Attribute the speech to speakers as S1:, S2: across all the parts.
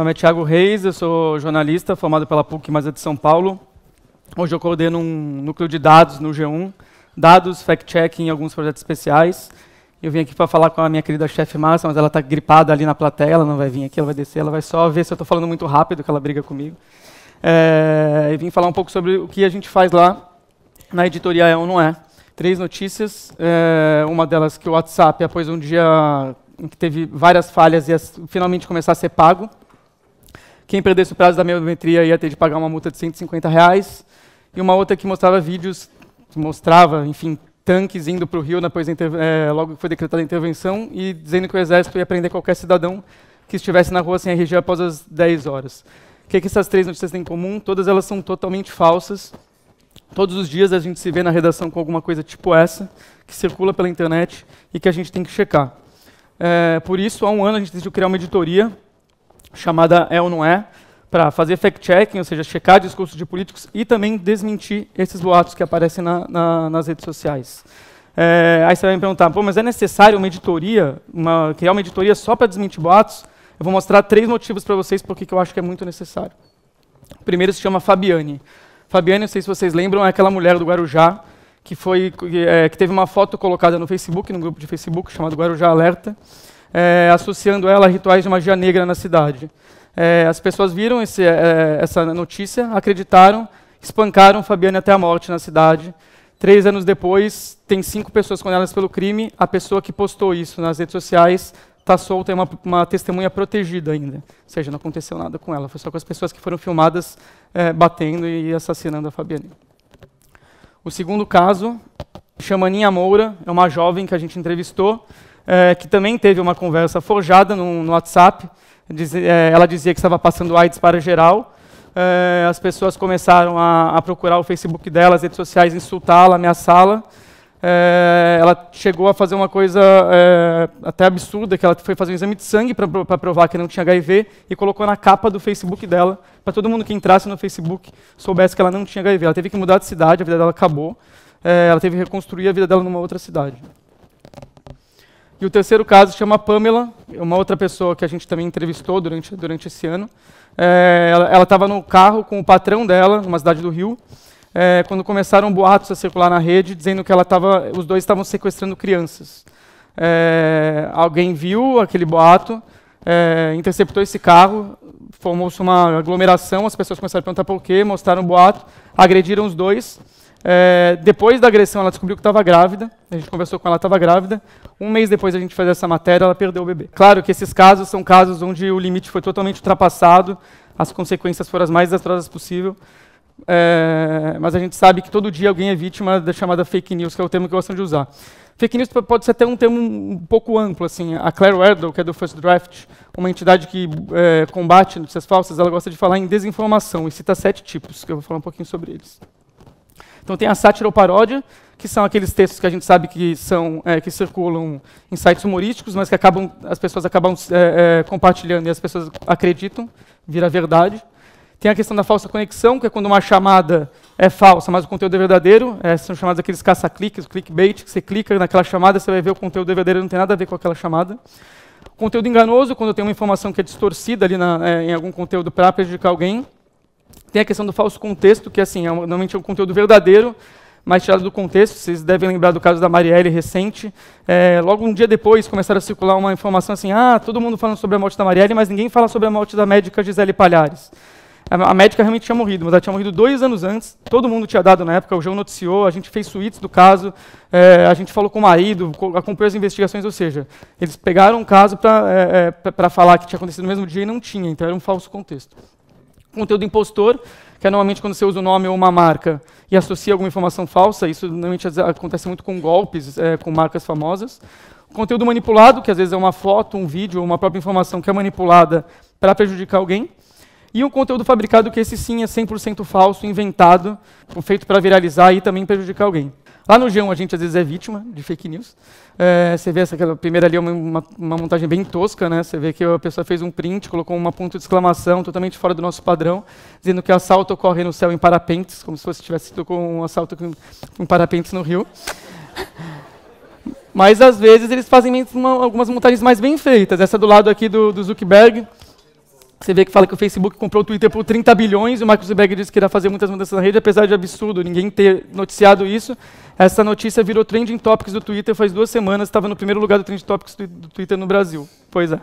S1: nome é Tiago Reis, eu sou jornalista, formado pela PUC, mas é de São Paulo. Hoje eu coordeno um núcleo de dados no G1, dados, fact-checking e alguns projetos especiais. Eu vim aqui para falar com a minha querida chefe Márcia, mas ela está gripada ali na plateia, ela não vai vir aqui, ela vai descer, ela vai só ver se eu estou falando muito rápido, que ela briga comigo. É, e vim falar um pouco sobre o que a gente faz lá na editoria É ou Não É. Três notícias, é, uma delas que o WhatsApp, após é, um dia em que teve várias falhas, ia finalmente começar a ser pago quem perdesse o prazo da biometria ia ter de pagar uma multa de 150 reais, e uma outra que mostrava vídeos, mostrava, enfim, tanques indo para o rio depois é, eh, logo que foi decretada a intervenção e dizendo que o exército ia prender qualquer cidadão que estivesse na rua sem RG após as 10 horas. O que, é que essas três notícias têm em comum? Todas elas são totalmente falsas. Todos os dias a gente se vê na redação com alguma coisa tipo essa, que circula pela internet e que a gente tem que checar. É, por isso, há um ano a gente decidiu criar uma editoria chamada É ou Não É, para fazer fact-checking, ou seja, checar discursos de políticos e também desmentir esses boatos que aparecem na, na, nas redes sociais. É, aí você vai me perguntar, Pô, mas é necessário uma editoria, uma, criar uma editoria só para desmentir boatos? Eu vou mostrar três motivos para vocês porque eu acho que é muito necessário. O primeiro se chama Fabiane. Fabiane, não sei se vocês lembram, é aquela mulher do Guarujá que, foi, é, que teve uma foto colocada no Facebook, num grupo de Facebook chamado Guarujá Alerta, é, associando ela a rituais de magia negra na cidade. É, as pessoas viram esse, é, essa notícia, acreditaram, espancaram Fabiane até a morte na cidade. Três anos depois, tem cinco pessoas condenadas pelo crime. A pessoa que postou isso nas redes sociais está solta, é uma, uma, testemunha protegida ainda. Ou seja, não aconteceu nada com ela, foi só com as pessoas que foram filmadas é, batendo e assassinando a Fabiane. O segundo caso, Chamaninha Moura, é uma jovem que a gente entrevistou é, que também teve uma conversa forjada no, no WhatsApp. Diz, é, ela dizia que estava passando AIDS para geral. É, as pessoas começaram a, a, procurar o Facebook dela, as redes sociais, insultá-la, ameaçá-la. É, ela chegou a fazer uma coisa é, até absurda, que ela foi fazer um exame de sangue para provar que não tinha HIV e colocou na capa do Facebook dela, para todo mundo que entrasse no Facebook soubesse que ela não tinha HIV. Ela teve que mudar de cidade, a vida dela acabou. É, ela teve que reconstruir a vida dela numa outra cidade. E o terceiro caso chama Pamela, uma outra pessoa que a gente também entrevistou durante, durante esse ano. É, ela estava no carro com o patrão dela, numa cidade do Rio, é, quando começaram boatos a circular na rede, dizendo que ela tava, os dois estavam sequestrando crianças. É, alguém viu aquele boato, é, interceptou esse carro, formou-se uma aglomeração, as pessoas começaram a perguntar por quê, mostraram o boato, agrediram os dois. É, depois da agressão, ela descobriu que estava grávida. A gente conversou com ela, estava grávida. Um mês depois a gente fazer essa matéria, ela perdeu o bebê. Claro que esses casos são casos onde o limite foi totalmente ultrapassado, as consequências foram as mais desastrosas possível. É, mas a gente sabe que todo dia alguém é vítima da chamada fake news, que é o termo que gostam de usar. Fake news pode ser até um termo um pouco amplo. Assim. A Claire Wardle, que é do First Draft, uma entidade que é, combate notícias falsas, ela gosta de falar em desinformação e cita sete tipos, que eu vou falar um pouquinho sobre eles. Então tem a sátira ou paródia, que são aqueles textos que a gente sabe que são é, que circulam em sites humorísticos, mas que acabam as pessoas acabam é, é, compartilhando e as pessoas acreditam, vira verdade. Tem a questão da falsa conexão, que é quando uma chamada é falsa, mas o conteúdo é verdadeiro. É, são chamados aqueles caça-cliques, clickbait, que você clica naquela chamada, você vai ver o conteúdo verdadeiro não tem nada a ver com aquela chamada. Conteúdo enganoso, quando tem uma informação que é distorcida ali na, é, em algum conteúdo para prejudicar alguém. Tem a questão do falso contexto, que assim, é normalmente é um conteúdo verdadeiro, mas tirado do contexto. Vocês devem lembrar do caso da Marielle recente. É, logo um dia depois começaram a circular uma informação assim: ah, todo mundo falando sobre a morte da Marielle, mas ninguém fala sobre a morte da médica Gisele Palhares. A, a médica realmente tinha morrido, mas ela tinha morrido dois anos antes. Todo mundo tinha dado na época, o João noticiou, a gente fez suítes do caso, é, a gente falou com o marido, acompanhou as investigações, ou seja, eles pegaram o caso para é, é falar que tinha acontecido no mesmo dia e não tinha, então era um falso contexto. Conteúdo impostor, que é normalmente quando você usa o nome ou uma marca e associa alguma informação falsa, isso normalmente acontece muito com golpes, é, com marcas famosas. Conteúdo manipulado, que às vezes é uma foto, um vídeo, uma própria informação que é manipulada para prejudicar alguém. E um conteúdo fabricado, que esse sim é 100% falso, inventado, feito para viralizar e também prejudicar alguém. Lá no G1 a gente às vezes é vítima de fake news. É, você vê essa primeira ali, é uma, uma, montagem bem tosca, né? Você vê que a pessoa fez um print, colocou uma ponto de exclamação totalmente fora do nosso padrão, dizendo que o assalto ocorre no céu em parapentes, como se fosse tivesse sido com um assalto com, com parapentes no rio. Mas às vezes eles fazem uma, algumas montagens mais bem feitas. Essa do lado aqui do, do Zuckerberg, você vê que fala que o Facebook comprou o Twitter por 30 bilhões e o Mark Zuckerberg disse que irá fazer muitas mudanças na rede, apesar de absurdo ninguém ter noticiado isso. Essa notícia virou trending topics do Twitter faz duas semanas, estava no primeiro lugar do trending topics do Twitter no Brasil. Pois é.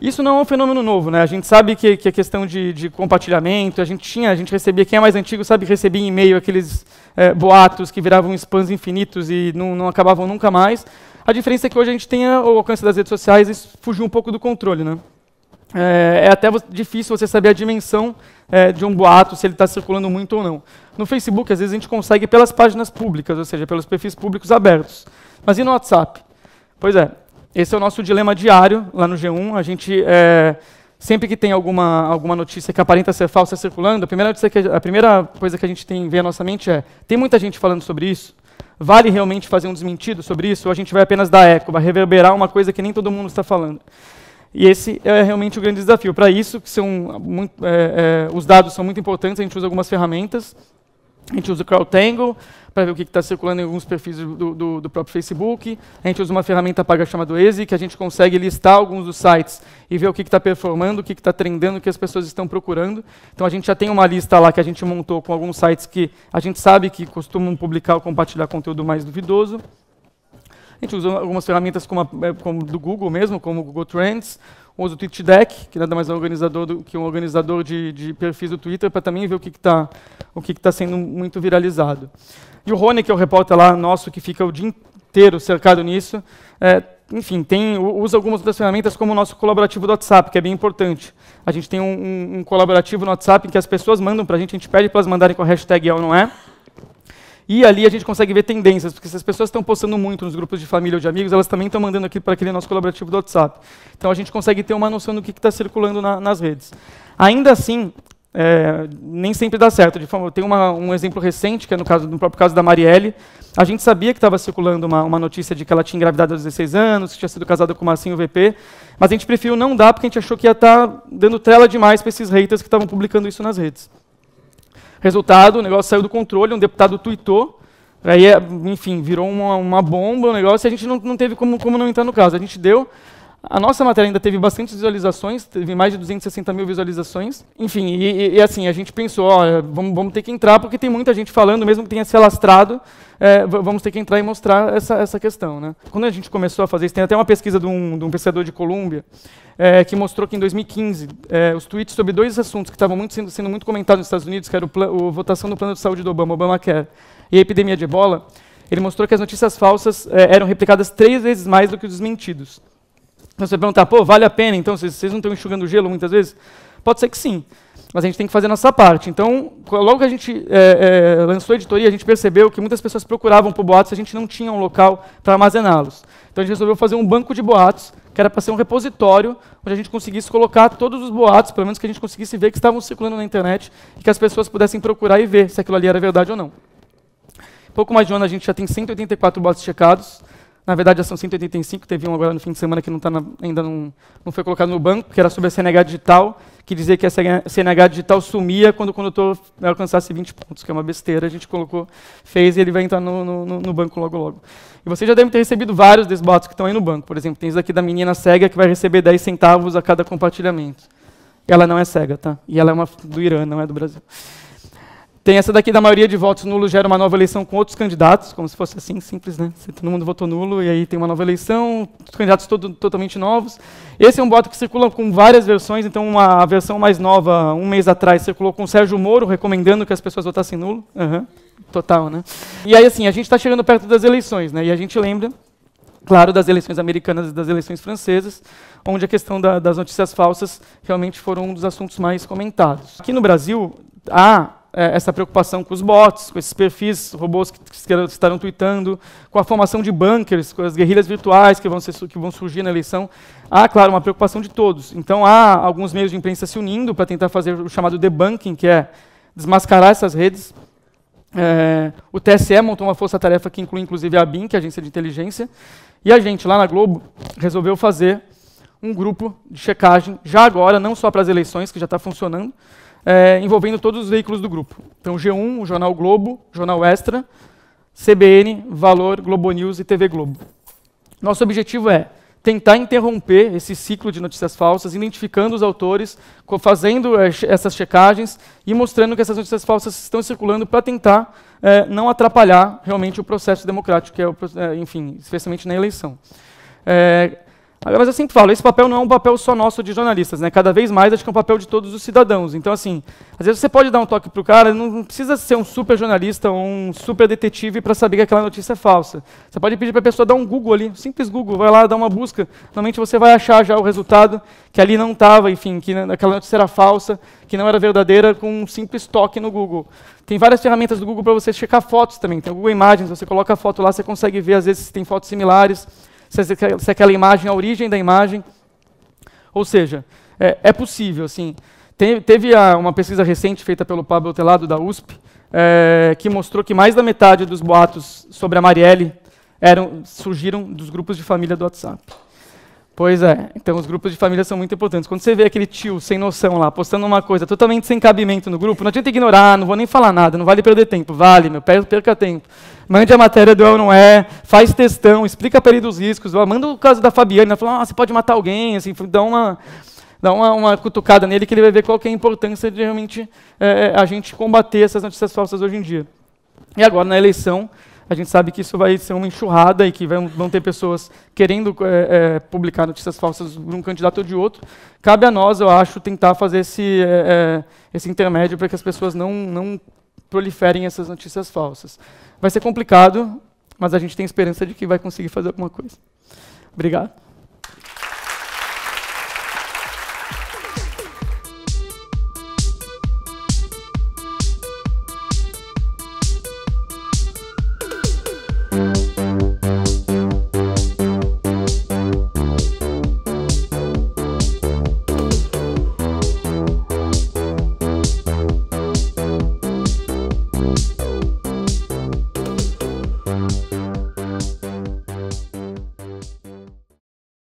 S1: Isso não é um fenômeno novo, né? A gente sabe que, que a questão de, de, compartilhamento, a gente tinha, a gente recebia, quem é mais antigo sabe recebia em e-mail aqueles é, boatos que viravam spams infinitos e não, não, acabavam nunca mais. A diferença é que hoje a gente tem o alcance das redes sociais e fugiu um pouco do controle, né? é, é até difícil você saber a dimensão é, de um boato, se ele está circulando muito ou não. No Facebook, às vezes, a gente consegue pelas páginas públicas, ou seja, pelos perfis públicos abertos. Mas e no WhatsApp? Pois é, esse é o nosso dilema diário lá no G1. A gente, é, sempre que tem alguma, alguma notícia que aparenta ser falsa circulando, a primeira, que, a primeira coisa que a gente tem em ver na nossa mente é: tem muita gente falando sobre isso? Vale realmente fazer um desmentido sobre isso? Ou a gente vai apenas dar eco, vai reverberar uma coisa que nem todo mundo está falando? E esse é realmente o grande desafio. Para isso, que são muito, é, é, os dados são muito importantes, a gente usa algumas ferramentas. A gente usa o CrowdTangle para ver o que está circulando em alguns perfis do, do, do, próprio Facebook. A gente usa uma ferramenta paga chamada Waze, que a gente consegue listar alguns dos sites e ver o que está performando, o que está trendando, o que as pessoas estão procurando. Então a gente já tem uma lista lá que a gente montou com alguns sites que a gente sabe que costumam publicar ou compartilhar conteúdo mais duvidoso. A gente usa algumas ferramentas como, a, é, como do Google mesmo, como o Google Trends, usa o TweetDeck, que nada mais é um organizador do, que um organizador de, de perfis do Twitter, para também ver o que está que, que tá sendo muito viralizado. E o Rony, que é o repórter lá nosso, que fica o dia inteiro cercado nisso, é, enfim, tem, usa algumas das ferramentas, como o nosso colaborativo do WhatsApp, que é bem importante. A gente tem um, um, um colaborativo no WhatsApp em que as pessoas mandam para a gente, a gente pede para elas mandarem com a hashtag é ou não é, e ali a gente consegue ver tendências, porque se as pessoas estão postando muito nos grupos de família ou de amigos, elas também estão mandando aqui para aquele nosso colaborativo do WhatsApp. Então a gente consegue ter uma noção do que está circulando na, nas redes. Ainda assim, é, nem sempre dá certo. De forma, eu tenho uma, um exemplo recente, que é no, caso, no próprio caso da Marielle. A gente sabia que estava circulando uma, uma, notícia de que ela tinha engravidado aos 16 anos, que tinha sido casada com o Marcinho VP, mas a gente preferiu não dar, porque a gente achou que ia estar tá dando trela demais para esses haters que estavam publicando isso nas redes. Resultado, o negócio saiu do controle, um deputado tuitou, aí, enfim, virou uma, uma bomba o negócio, e a gente não, não teve como, como não entrar no caso. A gente deu, a nossa matéria ainda teve bastante visualizações, teve mais de 260 mil visualizações. Enfim, e, e, e assim, a gente pensou, ó, vamos, vamos, ter que entrar, porque tem muita gente falando, mesmo que tenha se alastrado, é, vamos ter que entrar e mostrar essa, essa questão. Né? Quando a gente começou a fazer isso, tem até uma pesquisa de um, de um pesquisador de Colômbia, é, que mostrou que em 2015 é, os tweets sobre dois assuntos que estavam muito sendo, sendo, muito comentados nos Estados Unidos, que era o, votação do plano de saúde do Obama, Obamacare, e a epidemia de Ebola, ele mostrou que as notícias falsas é, eram replicadas três vezes mais do que os desmentidos. Então você vai perguntar, pô, vale a pena? Então vocês, vocês não estão enxugando gelo muitas vezes? Pode ser que sim, mas a gente tem que fazer a nossa parte. Então, logo que a gente é, é, lançou a editoria, a gente percebeu que muitas pessoas procuravam por boatos e a gente não tinha um local para armazená-los. Então a gente resolveu fazer um banco de boatos que era para ser um repositório onde a gente conseguisse colocar todos os boatos, pelo menos que a gente conseguisse ver que estavam circulando na internet e que as pessoas pudessem procurar e ver se aquilo ali era verdade ou não. Pouco mais de um ano a gente já tem 184 boatos checados. Na verdade, já são 185, teve um agora no fim de semana que não tá na, ainda não, não foi colocado no banco, que era sobre a CNH digital que dizia que a CNH digital sumia quando o condutor alcançasse 20 pontos, que é uma besteira, a gente colocou, fez e ele vai entrar no, no, no banco logo logo. E vocês já devem ter recebido vários desses que estão aí no banco. Por exemplo, tem isso aqui da menina cega que vai receber 10 centavos a cada compartilhamento. Ela não é cega, tá? E ela é uma do Irã, não é do Brasil. Tem essa daqui da maioria de votos nulo gera uma nova eleição com outros candidatos, como se fosse assim, simples, né? Se todo mundo votou nulo e aí tem uma nova eleição, os candidatos todo, totalmente novos. Esse é um voto que circula com várias versões, então uma versão mais nova, um mês atrás, circulou com o Sérgio Moro, recomendando que as pessoas votassem nulo. Uhum. Total, né? E aí, assim, a gente está chegando perto das eleições, né? E a gente lembra claro, das eleições americanas e das eleições francesas, onde a questão da, das notícias falsas realmente foram um dos assuntos mais comentados. Aqui no Brasil, há é, essa preocupação com os bots, com esses perfis, robôs que, que estarão tweetando, com a formação de bunkers, com as guerrilhas virtuais que vão, ser, que vão surgir na eleição. Há, claro, uma preocupação de todos. Então, há alguns meios de imprensa se unindo para tentar fazer o chamado debunking, que é desmascarar essas redes. É, o TSE montou uma força-tarefa que inclui, inclusive, a BIM, que é a agência de inteligência. E a gente, lá na Globo, resolveu fazer um grupo de checagem, já agora, não só para as eleições, que já está funcionando, é, envolvendo todos os veículos do grupo. Então, G1, o Jornal Globo, Jornal Extra, CBN, Valor, Globo News e TV Globo. Nosso objetivo é tentar interromper esse ciclo de notícias falsas, identificando os autores, fazendo é, essas checagens e mostrando que essas notícias falsas estão circulando para tentar é, não atrapalhar realmente o processo democrático, que é, o, é enfim, especialmente na eleição. É, mas eu sempre falo, esse papel não é um papel só nosso de jornalistas, né? Cada vez mais acho que é um papel de todos os cidadãos. Então, assim, às vezes você pode dar um toque pro cara, não precisa ser um super jornalista ou um super detetive para saber que aquela notícia é falsa. Você pode pedir para a pessoa dar um Google ali, um simples Google, vai lá dar uma busca. Normalmente você vai achar já o resultado que ali não estava, enfim, que aquela notícia era falsa, que não era verdadeira, com um simples toque no Google. Tem várias ferramentas do Google para você checar fotos também. Tem o Google Imagens, você coloca a foto lá, você consegue ver às vezes se tem fotos similares se aquela imagem é a origem da imagem. Ou seja, é, é possível. Assim. Tem, teve a, uma pesquisa recente feita pelo Pablo Telado, da USP, é, que mostrou que mais da metade dos boatos sobre a Marielle eram, surgiram dos grupos de família do WhatsApp. Pois é, então os grupos de família são muito importantes. Quando você vê aquele tio sem noção lá, postando uma coisa totalmente sem cabimento no grupo, não adianta ignorar, não vou nem falar nada, não vale perder tempo. Vale, meu, perca tempo mande a matéria do eu Não É, faz testão, explica para ele dos riscos, manda o caso da Fabiana, fala, ah, você pode matar alguém, assim, dá uma, dá uma, uma cutucada nele que ele vai ver qual é a importância de realmente é, é, a gente combater essas notícias falsas hoje em dia. E agora, na eleição, a gente sabe que isso vai ser uma enxurrada e que vão ter pessoas querendo é, é, publicar notícias falsas de um candidato ou de outro. Cabe a nós, eu acho, tentar fazer esse, é, é esse intermédio para que as pessoas não, não proliferem essas notícias falsas. Vai ser complicado, mas a gente tem esperança de que vai conseguir fazer alguma coisa. Obrigado.